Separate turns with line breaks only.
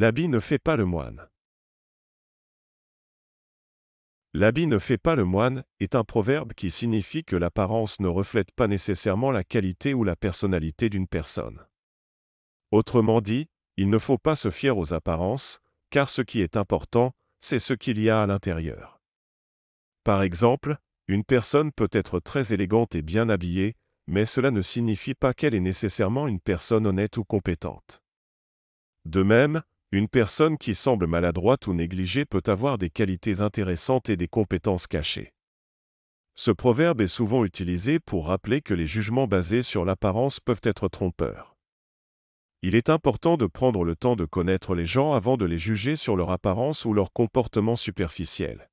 L'habit ne fait pas le moine.
L'habit ne fait pas le moine est un proverbe qui signifie que l'apparence ne reflète pas nécessairement la qualité ou la personnalité d'une personne. Autrement dit, il ne faut pas se fier aux apparences, car ce qui est important, c'est ce qu'il y a à l'intérieur. Par exemple, une personne peut être très élégante et bien habillée, mais cela ne signifie pas qu'elle est nécessairement une personne honnête ou compétente. De même, une personne qui semble maladroite ou négligée peut avoir des qualités intéressantes et des compétences cachées. Ce proverbe est souvent utilisé pour rappeler que les jugements basés sur l'apparence peuvent être trompeurs. Il est important de prendre le temps de connaître les gens avant de les juger sur leur apparence ou leur comportement superficiel.